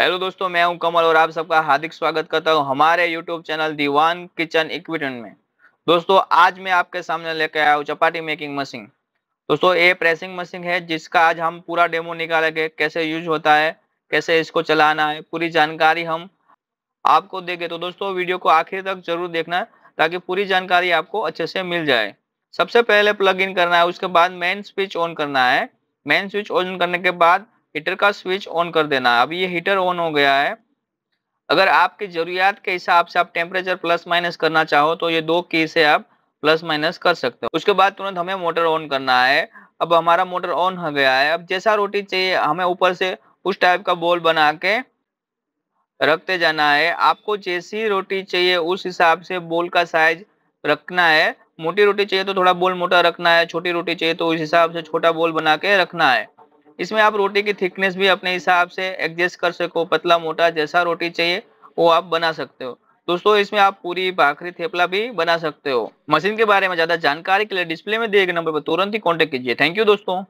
hello दोस्तों मैं हूं कमल और आप सबका हार्दिक स्वागत करता हूं हमारे YouTube channel Diwan kitchen equipment में दोस्तों आज मैं आपके सामने लेके आया हूं चपाटी मेकिंग मशीन दोस्तों ये प्रेसिंग मशीन है जिसका आज हम पूरा डेमो निकालेंगे कैसे यूज होता है कैसे इसको चलाना है पूरी जानकारी हम आपको देंगे तो दोस्तों वीडियो को आखिर तक जरूर देखना ताकि पूरी जानकारी आपको अच्छे से मिल जाए सबसे पहले प्लग इन करना है उसके बाद मेन स्विच ऑन करना है मेन स्विच ऑन करने के बाद हीटर का स्विच ऑन कर देना है अभी ये हीटर ऑन हो गया है अगर आपकी जरूरियात के हिसाब से आप टेम्परेचर प्लस माइनस करना चाहो तो ये दो की से आप प्लस माइनस कर सकते हो उसके बाद तुरंत हमें मोटर ऑन करना है अब हमारा मोटर ऑन हो गया है अब जैसा रोटी चाहिए हमें ऊपर से उस टाइप का बॉल बना के रखते जाना है आपको जैसी रोटी चाहिए उस हिसाब से बोल का साइज रखना है मोटी रोटी चाहिए तो थोड़ा बोल मोटा रखना है छोटी रोटी चाहिए तो उस हिसाब से छोटा बोल बना के रखना है इसमें आप रोटी की थिकनेस भी अपने हिसाब से एडजस्ट कर सको पतला मोटा जैसा रोटी चाहिए वो आप बना सकते हो दोस्तों इसमें आप पूरी भाखरी थेपला भी बना सकते हो मशीन के बारे में ज्यादा जानकारी के लिए डिस्प्ले में दिए गए नंबर पर तुरंत ही कॉन्टेक्ट कीजिए थैंक यू दोस्तों